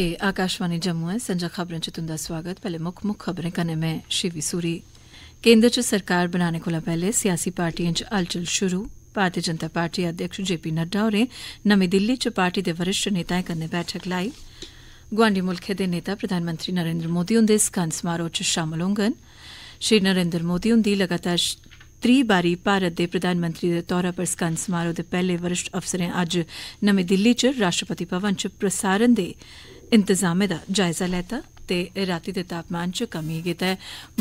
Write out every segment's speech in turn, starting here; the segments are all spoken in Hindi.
ए आकाशवाणी जम्मू ऐ संजा खबरें च तुंदा स्वागत पैह्ले मुक्ख मुक्ख खबरें कन्नै में शिवी सूरी केंद्र च सरकार बनाने कोला पैह्ले सियासी पार्टिएं च हलचल शुरू भारतीय जनता पार्टी अध्यक्ष जे पी नड्डा होरें नमीं दिल्ली च पार्टी दे वरिष्ठ नेताएं कन्नै बैठक लाई गुआंडी मुल्खें दे नेता प्रधानमंत्री नरेन्द्र मोदी हुंदे इस समारोह च शामल होङन श्री नरेन्द्र मोदी हुंदी लगातार त्री बारी भारत दे प्रधानमंत्री दे तौरा पर स्कंद समारोह दे पहले वरिष्ठ अफसरें अज्ज नमीं दिल्ली च राष्ट्रपति भवन च प्रसारण दे इंतजाम का जायजा लैता ते राती तापमान च कमी कीता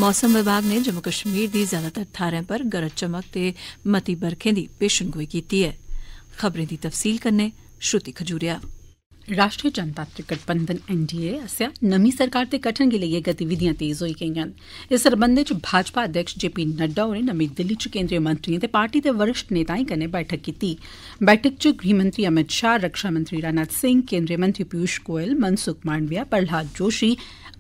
मौसम विभाग ने जम्मू कश्मीर की ज्यादातर थारें पर गरज चमक ते मती बरखें दी पेशनगोई कीती खबरें दी तफसील कन्ने श्रुति खजूरिया राष्ट्रीय जनतांत्रिक गठबंधन एनडीए ਆਸਿਆ नमी सरकार दे गठन गी लेइयै गतिविधियां तेज होई गई न इस सरबंधै च भाजपा अध्यक्ष जे पी नड्डा होरें नमीं दिल्ली च केंद्रीय मंत्रिएं ते पार्टी दे वरिष्ठ नेताएं कन्नै बैठक कीती बैठक च गृहमंत्री अमित शाह रक्षा मंत्री राजनाथ सिंह केंद्रीय मंत्री पीयूष गोयल मनसुख मांडविया प्रहलाद जोशी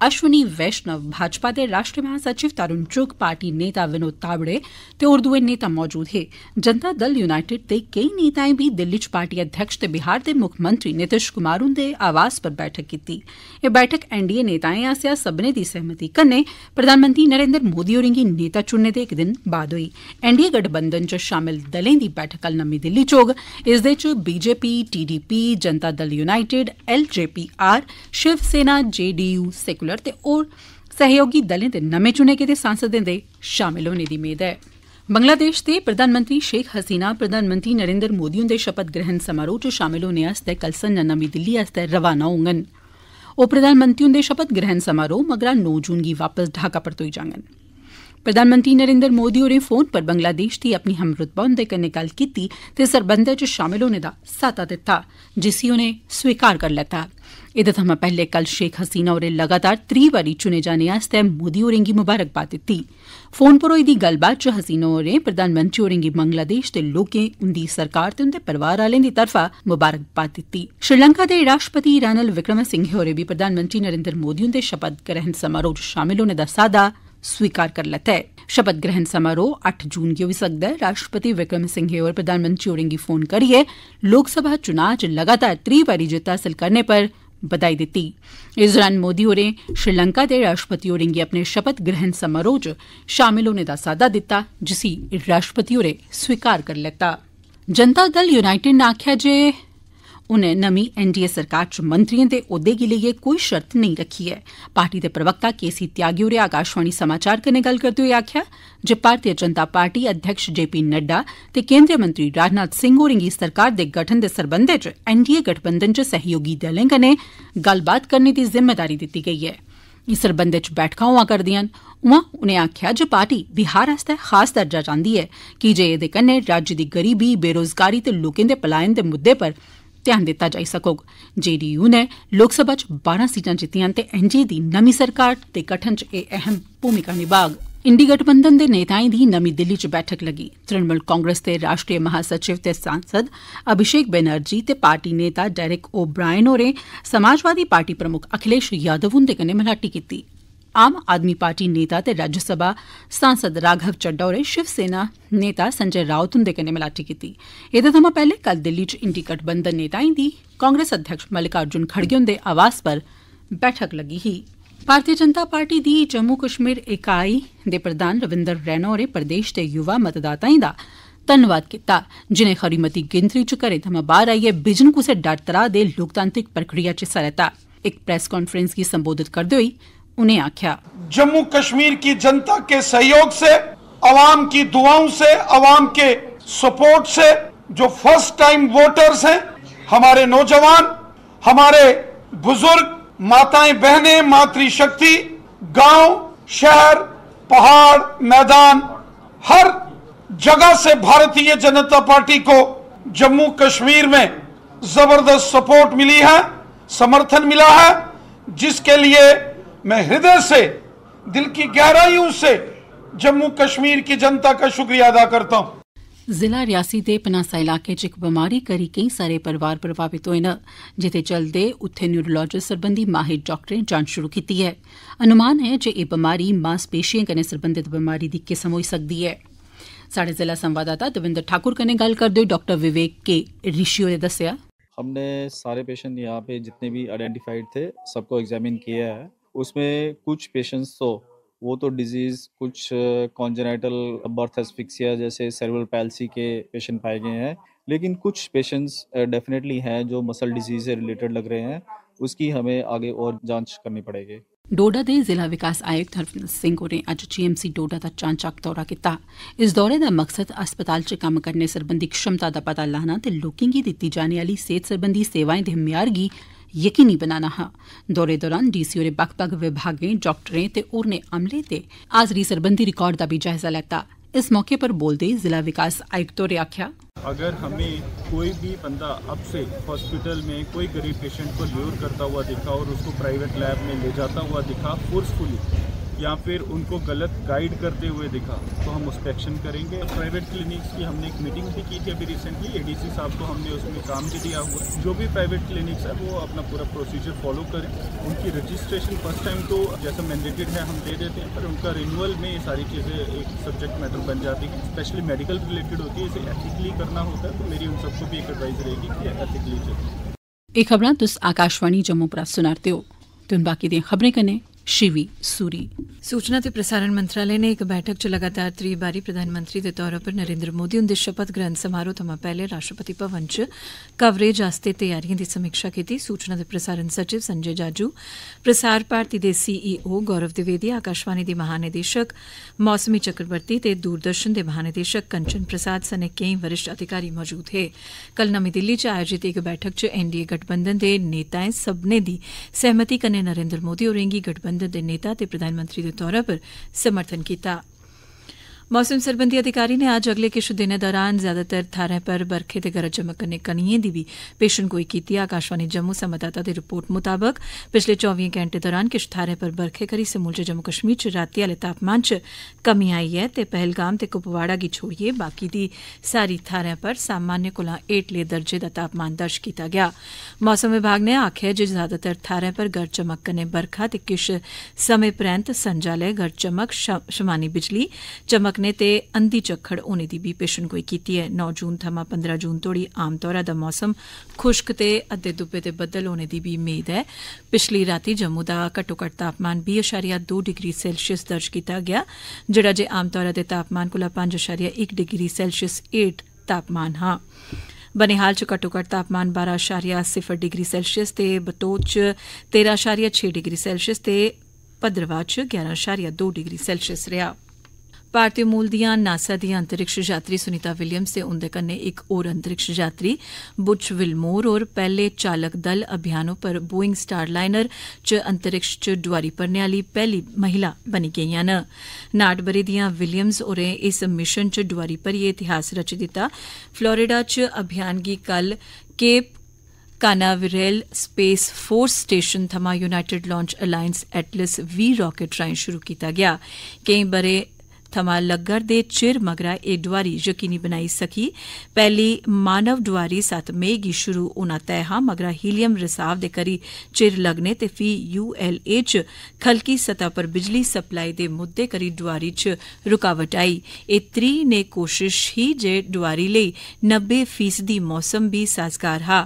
अश्वनी वैष्णव भाजपा दे राष्ट्रीय महासचिव तरुण चुग पार्टी नेता विनोद ताबड़े ते होर दुए नेता मौजूद हे जनता दल यूनाइटेड दे केई नेताएं भी दिल्ली च पार्टी अध्यक्ष ते बिहार दे मुक्खमंत्री नीतीश कुमार हुंदे आवास पर बैठक कीती एह् बैठक एनडीए नेताएं आसेआ सबने दी सहमति कन्नै प्रधानमंत्री नरेन्द्र मोदी होरें गी नेता चुनने दे इक दिन बाद होई एनडीए गठबंधन च शामल दलें दी बैठक कल नमीं दिल्ली च होग इसदे च BJP TDP Janata Dal united LJP R Shiv Sena JDU secular डॉलर ते होर सहयोगी दलें ते नमें चुने गेदे सांसदें दे शामल होने दी मेद ऐ बंगलादेश दे प्रधानमंत्री शेख हसीना प्रधानमंत्री नरेन्द्र मोदी हुंदे शपथ ग्रहण समारोह च शामल होने आस्तै कल संझा नमीं दिल्ली आस्तै रवाना होंगन ओ प्रधानमंत्री हुंदे शपथ ग्रहण समारोह मगरा नौ जून गी वापस ढाका परतोई जांगन प्रधानमंत्री नरेन्द्र मोदी होरें फोन पर बंगलादेश दी अपनी हमरूतबा हुंदे कन्नै गल्ल कीती ते सरबंधै च शामल होने दा साता दित्ता जिसी उनें स्वीकार करी लैता एह्दे थमां पैहले कल शेख हसीना होरें लगातार त्री बारी चुने जाने आस्तै मोदी होरें गी मुबारकबाद दित्ती फोन पर होई दी गल्लबात च हसीना होरें प्रधानमंत्री होरें गी बंगलादेश दे लोकें उन्दी सरकार ते उंदे परोआर आलें दी तरफा मुबारकबाद दित्ती श्रीलंका दे राष्ट्रपति रैनल विक्रमसिंहे होरें बी प्रधानमंत्री नरेन्द्र मोदी हुंदे शपथ ग्रहण समारोह च शामल होने दा साद्दा हा स्वीकार करी लैता ऐ शपथ ग्रहण समारोह अट्ठ जून गी होई सकदा ऐ राष्ट्रपति विक्रम सिंघे होर प्रधानमंत्री और फोन करियै लोकसभा चुनां च लगातार त्री बारी जित हासल करने पर बधाई दित्ती इस दौरान मोदी होरें श्रीलंका दे राष्ट्रपति होरेंगी अपने शपथ ग्रहण समारोह च शामल होने दा साद्दा दित्ता जिसी राष्ट्रपति होरें स्वीकार करी लैता जनता दल यूनाइटेड ने आक्खेआ जे उनें नमीं एनडीए सरकार च मंत्रियों दे औहदे गी लेइयै कोई शर्त नहीं रखी ऐ पार्टी दे प्रवक्ता के सी त्यागी होरें आकाशवाणी समाचार कन्नै गल्ल करदे होई आक्खेआ जे भारतीय जनता पार्टी अध्यक्ष जे पी नड्डा ते केन्द्रीय मंत्री राजनाथ सिंह होरें गी सरकार दे गठन दे सरबंधै च एनडीए गठबंधन च सहयोगी दलें कन्नै गल्लबात करने दी जिम्मेदारी दित्ती गेई ऐ इस सरबंधै च बैठकां होआ करदियां न उआं उनें आक्खेआ जे पार्टी बिहार आस्तै खास दर्जा चांहदी ऐ की जे एह्दे कन्नै राज्य दी गरीबी बेरोजगारी ते लोकें दे पलायन दे मुद्दे पर ध्यान दित्ता जाई सकोग जे डी यू नै लोकसभा च बारां सीटां जित्तियां न ते एन डी ए दी नमीं सरकार दे गठन च एह् अहम भूमिका निभाग इंडी गठबंधन दे नेताएं दी नमीं दिल्ली च बैठक लग्गी तृणमूल कांग्रेस दे राष्ट्रीय महासचिव ते सांसद अभिषेक बैनर्जी ते पार्टी नेता डेरेक ओ ब्रायन होरें समाजवादी पार्टी प्रमुक्ख अखिलेश यादव हुंदे कन्नै मलाटी कीत्ती आम आदमी पार्टी नेता ते राज्यसभा सांसद राघव चड्डा होरें शिवसेना नेता संजय राउत हुंदे कन्नै मलाटी कीती एह्दे थमां पैह्ले कल दिल्ली च इंडी गठबंधन नेताएं दी कांग्रेस अध्यक्ष मल्लिकार्जुन खड़गे हुंदे आवास पर बैठक लगी ही भारतीय जनता पार्टी दी जम्मू कश्मीर इकाई दे प्रधान रविंदर रैना होरें प्रदेश दे युवा मतदाताएं दा धन्नवाद कीता जिनें खरी मती गिनतरी च घरें थमां बाहर आइयै बिजन कुसै डर त्राह दे लोकतांत्रिक प्रक्रिया च हिस्सा लैता इक प्रेस कांफ्रेंस गी संबोधित करदे होई उन्हें आख्या जम्मू कश्मीर की जनता के सहयोग से अवाम की दुआओं से अवाम के सपोर्ट से जो फर्स्ट टाइम वोटर्स हैं हमारे नौजवान हमारे बुजुर्ग माताएं बहनें मातृशक्ति गांव शहर पहाड़ मैदान हर जगह से भारतीय जनता पार्टी को जम्मू कश्मीर में जबरदस्त सपोर्ट मिली है समर्थन मिला है जिसके लिए मैं हृदय से दिल की गहराइयों से जम्मू कश्मीर की जनता का शुक्रिया अदा करता हूँ जिला रियासी दे पनासा इलाके च इक बमारी करी केईं सारे परिवार प्रभावित होए न जेदे चलदे उत्थे न्यूरोलॉजिस्ट सरबंधी माहिर डाक्टरें जांच शुरू कीती है अनुमान है जे एह् बमारी मांसपेशियें कन्नै सरबंधत बमारी दी किस्म होई सकदी है साढ़े जिला संवाददाता दविंदर ठाकुर कन्नै गल करदे होई डॉक्टर विवेक के ऋषि होरें दस्सेआ हमने सारे पेशेंट यहाँ पे जितने भी आइडेंटिफाइड थे सबको एग्जामिन किया है उसमें कुछ पेशेंट्स तो वो तो डिजीज़ कुछ कॉन्जेनाइटल बर्थ एस्फिक्सिया जैसे सेरेब्रल पैल्सी के पेशेंट पाए गए हैं लेकिन कुछ पेशेंट्स डेफिनेटली हैं जो मसल डिजीज से रिलेटेड लग रहे हैं उसकी हमें आगे और जांच करनी पड़ेगी डोडा दे जिला विकास आयुक्त हरविंद सिंह होरें अज्ज जीएमसी डोडा दा चांचक दौरा कीता इस दौरे दा मकसद अस्पताल च कम्म करने सरबंधी क्षमता दा पता लाना ते लोकें गी दित्ती जाने आली सेहत सरबंधी सेवाएं दे म्यार गी यकीनी बनाना हा दौरे दौरान डीसी होरें बक्ख बक्ख विभागें डाक्टरें ते होरने अमले ते हाजरी सरबंधी रिकार्ड दा भी जायजा लैता इस मौके पर बोलते जिला विकास आयुक्त होरें आख्या अगर हमें कोई भी बंदा अब से हॉस्पिटल में कोई गरीब पेशेंट को ल्योर करता हुआ दिखा और उसको प्राइवेट लैब में ले जाता हुआ दिखा फोर्सफुली या फिर उनको गलत गाइड करते हुए दिखा तो हम उस पर एक्शन करेंगे प्राइवेट क्लिनिक्स की हमने एक मीटिंग भी की थी अभी रिसेंटली एडीसी साहब को हमने उसमें काम भी दिया हुआ जो भी प्राइवेट क्लिनिक्स है वो अपना पूरा प्रोसीजर फॉलो करें उनकी रजिस्ट्रेशन फर्स्ट टाइम तो जैसा मैंडेटेड है हम दे देते हैं पर उनका रिन्यूअल में ये सारी चीज़ें एक सब्जेक्ट मैटर बन जाती है स्पेशली मेडिकल रिलेटेड होती है इसे एथिकली करना होता है तो मेरी उन सबको भी एक एडवाइस रहेगी कि एथिकली चलिए एह् खबरां आकाशवाणी जम्मू पर सुनाते हो तो बाकी दिन खबरें कन्नै शिवी सूरी सूचना प्रसारण मंत्रालय ने एक बैठक च लगातार त्री बारी प्रधानमंत्री के तौर पर नरेंद्र मोदी हुंदे शपथ ग्रहण समारोह थमां पहले राष्ट्रपति भवन च कवरेज आस्तै तैयारियों की समीक्षा की सूचना ते प्रसारण सचिव संजय जाजू प्रसार भारती दे सीईओ e गौरव द्विवेदी आकाशवाणी के महानिदेशक मौसमी चक्रवर्ती ते दूरदर्शन दे महानिदेशक कंचन प्रसाद सने कई वरिष्ठ अधिकारी मौजूद हे कल नमी दिल्ली च आयोजित एक बैठक च एनडीए गठबंधन के नेताएं सब्मनें की सहमति कन्नै नरेंद्र मोदी होरें गी गठबंधन गठबंधन के नेता प्रधानमंत्री के तौर पर समर्थन किया मौसम सरबंधी अधिकारी ने अज्ज अगले किश दिनें दौरान ज्यादातर थाहरें पर बरखे ते गरज चमक कन्नै कनिए दी भी पेशनगोई कीती आकाशवाणी जम्मू संवाददाता दी रिपोर्ट मताबक पिछले चौबी घंटे दौरान किश थाहरें पर बरखे करी समूलचे जम्मू कश्मीर च राती आले तापमान च कमी आई ऐ ते पहलगाम ते कुपवाड़ा गी छोड़िए बाकी दी सारी थाहरें पर सामान्य कोला हेठले दर्जे दा तापमान दर्ज कीता गया मौसम विभाग ने आखेआ जे ज्यादातर थाहरें पर गरज चमक कन्नै बरखा ते किश समय परैंत संझा'लै गरज चमक शमानी बिजली चमक चक्खने ते अंधी चक्खड़ होने दी बी पेशनगोई कीती ऐ नौ जून थमां पंदरां जून तोड़ी आमतौरा दा मौसम खुश्क ते अद्दे दुब्बे दे बद्दल होने दी बी मेद ऐ पिछली रातीं जम्मू दा घट्टोघट्ट तापमान बीह् अशारिया दो डिग्री सैल्सियस दर्ज कीता गेआ जेड़ा जे आमतौरा दे तापमान कोला पंज अशारिया इक डिग्री सैल्सियस हेठ तापमान हा बनिहाल च घट्टोघट्ट तापमान बारां अशारिया सिफर डिग्री सैल्सियस ते बटोत च तेरां अशारिया छे डिग्री सैल्सियस ते भद्रवाह च ग्यारां अशारिया दो डिग्री सैल्सियस रेहा भारतीय मूल दियां नासा दियां अंतरिक्ष यात्री सुनीता विलियम्स ते उंदे कन्नै इक होर अंतरिक्ष यात्री बुच विलमोर और पहले चालक दल अभियान पर बोइंग स्टार लाइनर च अंतरिक्ष च डोआरी भरने आली पैहली महिला बनी गेइयां न नाट ब'रे दियां विलियम्स होरें इस मिशन च डोआरी भरियै इतिहास रची दित्ता फ्लोरिडा च अभियान गी कल Cape Canaveral space force station थमां united launch alliance Atlas V rocket राएं शुरू कीता गेआ केई ब'रे थमां लग्गर दे चिर मगरा एह् डोआरी यकीनी बनाई सकी पैह्ली मानव डोआरी सत्त मई गी शुरू होना तय हा मगरा हीलियम रिसाव दे करी चिर लगने ते फ्ही यूएलए च खलकी सतह पर बिजली सप्लाई दे मुद्दे करी डोआरी च रूकावट आई ए त्री ने कोशिश ही जे डोआरी लेई नब्बे फीसदी मौसम भी साजगार हा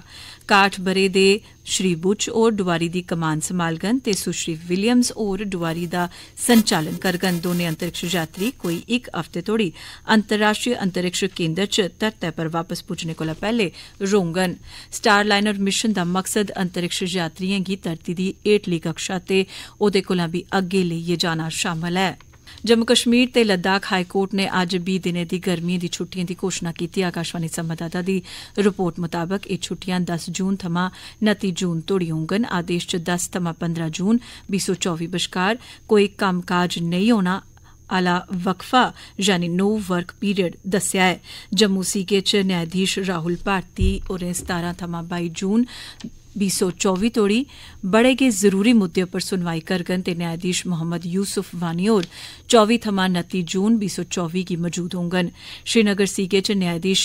ਕਾਠਬਰੇ ਦੇ ਸ਼੍ਰੀ ਬੁੱਚ ਔਰ ਦੁਵਾਰੀ ਦੀ ਕਮਾਨ ਸੰਭਾਲਗਨ ਤੇ ਸੁਸ਼੍ਰੀ ਵਿਲੀਅਮਸ ਔਰ ਦੁਵਾਰੀ ਦਾ ਸੰਚਾਲਨ ਕਰਗਨ ਦੋਨੇ ਅੰਤਰਿਕਸ਼ ਯਾਤਰੀ ਕੋਈ ਇੱਕ ਹਫ਼ਤੇ ਤੋੜੀ ਅੰਤਰਰਾਸ਼ਟਰੀ ਅੰਤਰਿਕਸ਼ ਕੇਂਦਰ ਚ ਤਰਤੇ ਪਰ ਵਾਪਸ ਪੁੱਜਣੇ ਕੋਲ ਪਹਿਲੇ ਰੋਂਗਨ ਸਟਾਰ ਲਾਈਨਰ ਮਿਸ਼ਨ ਦਾ ਮਕਸਦ ਅੰਤਰਿਕਸ਼ ਯਾਤਰੀਆਂ ਦੀ ਧਰਤੀ ਦੀ ਏਟਲੀ ਕਕਸ਼ਾ ਤੇ ਉਹਦੇ ਕੋਲਾਂ ਵੀ ਅੱਗੇ ਲਈ ਜਾਣਾ ਸ਼ਾਮਲ ਹੈ ਜੰਮੂ ਕਸ਼ਮੀਰ ਤੇ ਲੱਦਾਖ ਹਾਈ ਕੋਰਟ ਨੇ ਅੱਜ 20 ਦਿਨੇ ਦੀ ਗਰਮੀ ਦੀ ਛੁੱਟੀਆਂ ਦੀ ਘੋਸ਼ਣਾ ਕੀਤੀ ਆਕਾਸ਼ਵਾਣੀ ਸੰਵਾਦਦਾਤਾ ਦੀ ਰਿਪੋਰਟ ਮੁਤਾਬਕ ਇਹ ਛੁੱਟੀਆਂ 10 ਜੂਨ ਥਮਾ 29 ਜੂਨ ਤੋੜੀ ਹੋਣਗਨ ਆਦੇਸ਼ 'ਚ 10 ਥਮਾ 15 ਜੂਨ 2024 ਬਸ਼ਕਾਰ ਕੋਈ ਕੰਮਕਾਜ ਨਹੀਂ ਹੋਣਾ ਅਲਾ ਵਕਫਾ ਯਾਨੀ ਨੋ ਵਰਕ ਪੀਰੀਅਡ ਦੱਸਿਆ ਹੈ ਜੰਮੂ ਸੀਕੇ ਚ ਨਿਆਧੀਸ਼ ਰਾਹੁਲ ਭਾਰਤੀ ਔਰ 17 ਥਮਾ 22 ਜੂਨ 224 तोड़ी बड़े गै जरूरी मुद्दे पर सुनवाई करगन ते न्यायाधीश मोहम्मद यूसुफ वानी होर चौबी थमां नत्ती जून 224 की मौजूद होङन श्रीनगर सीगे च न्यायाधीश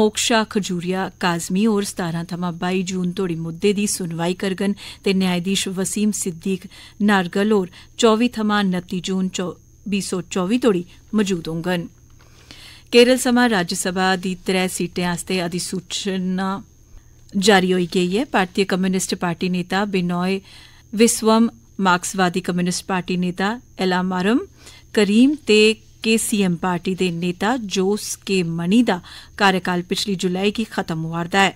मोक्षा खजूरिया काजमी होर सतारां थमां बाई जून तोड़ी मुद्दे दी सुनवाई करगन ते न्यायाधीश वसीम सिद्दीक नारगल होर चौबी थमां नत्ती जून बीह् सौ चौबी तोड़ी मौजूद होङन केरल समा राज्यसभा दी त्रै सीटें आस्तै अधिसूचना ਜਾਰੀ ਹੋਈ ਗਈ ਹੈ ਭਾਰਤੀ ਕਮਿਊਨਿਸਟ ਪਾਰਟੀ ਨੇਤਾ ਬਿਨੋਏ ਵਿਸਵਮ ਮਾਰਕਸਵਾਦੀ ਕਮਿਊਨਿਸਟ ਪਾਰਟੀ ਨੇਤਾ ਐਲਾਮਰਮ ਕਰੀਮ ਤੇ ਕੇਸੀਐਮ ਪਾਰਟੀ ਦੇ ਨੇਤਾ ਜੋਸ ਕੇ ਮਨੀ ਦਾ ਕਾਰਜਕਾਲ ਪਿਛਲੀ ਜੁਲਾਈ ਕੀ ਖਤਮ ਹੋਰਦਾ ਹੈ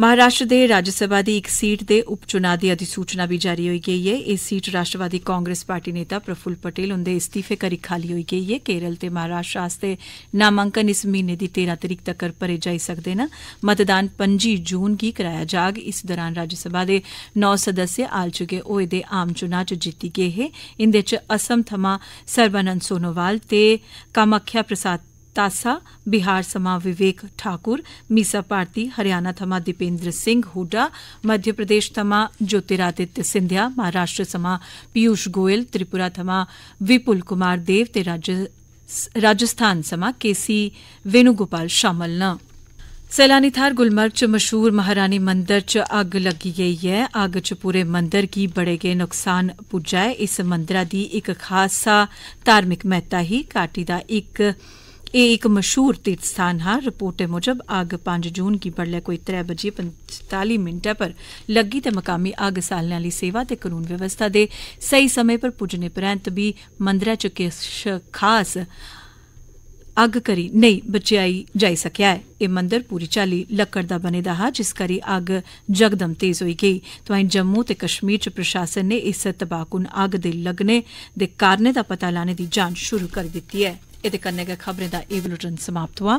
ਮਹਾਰਾਸ਼ਟਰ ਦੇ ਰਾਜ ਸਭਾ ਦੀ ਇੱਕ ਸੀਟ ਦੇ ਉਪ ਉਪਚੁਨਾਵ ਦੀ ਅਧਿਸੂਚਨਾ ਵੀ ਜਾਰੀ ਹੋਈ ਗਈ ਹੈ ਇਸ ਸੀਟ ਰਾਸ਼ਟਰਵਾਦੀ ਕਾਂਗਰਸ ਪਾਰਟੀ ਨੇਤਾ ਪ੍ਰਫੁੱਲ ਪਟੇਲ ਉਹਦੇ ਅਸਤੀਫੇ ਕਰੀ ਖਾਲੀ ਹੋਈ ਗਈ ਹੈ ਕੇਰਲ ਤੇ ਮਹਾਰਾਸ਼ਟਰ ਆਸਤੇ ਨਾਮਾਂਕਨ ਇਸ ਮਹੀਨੇ ਦੀ 13 ਤਰੀਕ ਤੱਕ ਭਰੇ ਜਾ ਸਕਦੇ ਨੇ ਮਤਦਾਨ 25 ਜੂਨ ਕੀ ਕਰਾਇਆ ਜਾਗ ਇਸ ਦੌਰਾਨ ਰਾਜ ਸਭਾ ਦੇ 9 ਸਦस्य ਆਲ ਚੁਕੇ ਹੋਏ ਦੇ ਆਮ ਚੁਣਾਵ ਚ ਜਿੱਤੀ ਗਏ ਹੈ ਇੰਦੇ ਚ ਅਸਮ ਥਮਾ ਸਰਬਨੰਦ ਸੋਨੋਵਾਲ ਤੇ ਕਮਖਿਆ ਪ੍ਰਸਾਦ तासा बिहार समा विवेक ठाकुर मीसा भारती हरियाणा थमा दीपेंद्र सिंह हुडा मध्य प्रदेश थमा ज्योतिरादित्य सिंधिया महाराष्ट्र समा पीयूष गोयल त्रिपुरा थमा विपुल कुमार देव ते राजस्थान समा के सी वेणुगोपाल शामिल न सैलानी थाहर गुलमर्ग च मशहूर महारानी मंदर च अग लगी गई है अग्ग च पूरे मंदर की बड़े गै नुकसान पुजा है इस मंदरा दी एक खासा धार्मिक महत्ता ही घाटी दा एक ਇਹ ਇੱਕ ਮਸ਼ਹੂਰ ਤੀਰਥ ਸਥਾਨ ਹੈ ਰਿਪੋਰਟੇ ਮੁਜਬ ਅੱਗ 5 ਜੂਨ ਕੀ ਬੜਲੇ ਕੋਈ 3 ਵਜੇ 45 ਮਿੰਟਾ ਪਰ ਲੱਗੀ ਤੇ ਮਕਾਮੀ ਅੱਗ ਸਾਲਿਆਂ ਲਈ ਸੇਵਾ ਤੇ ਕਾਨੂੰਨ ਵਿਵਸਥਾ ਦੇ ਸਹੀ ਸਮੇਂ ਪਰ ਪੁੱਜਨੇ ਪ੍ਰੰਤ ਵੀ ਮੰਦਰਾ ਚੁਕੇ ਖਾਸ ਅੱਗ ਕਰੀ ਨਹੀਂ ਬਚਾਈ ਜਾ ਸਕਿਆ ਹੈ ਇਹ ਮੰਦਰ ਪੂਰੀ ਚਾਲੀ ਲੱਕੜ ਦਾ ਬਨੇ ਦਾ ਹੈ ਜਿਸ ਕਰੀ ਅੱਗ ਜਗਦਮ ਤੇਜ਼ ਹੋਈ ਗਈ ਤਵਾਂ ਜੰਮੂ ਤੇ ਕਸ਼ਮੀਰ ਚ ਪ੍ਰਸ਼ਾਸਨ ਨੇ ਇਸ ਤਬਾਕੁਨ ਅੱਗ ਦੇ ਲੱਗਨੇ ਦੇ ਕਾਰਨ ਦਾ ਪਤਾ ਲਾਣੇ ਦੀ ਜਾਂਚ ਸ਼ੁਰੂ ਕਰ ਦਿੱਤੀ ਹੈ एते कन्नै गै खबरें दा एह् बुलेटिन समाप्त हुआ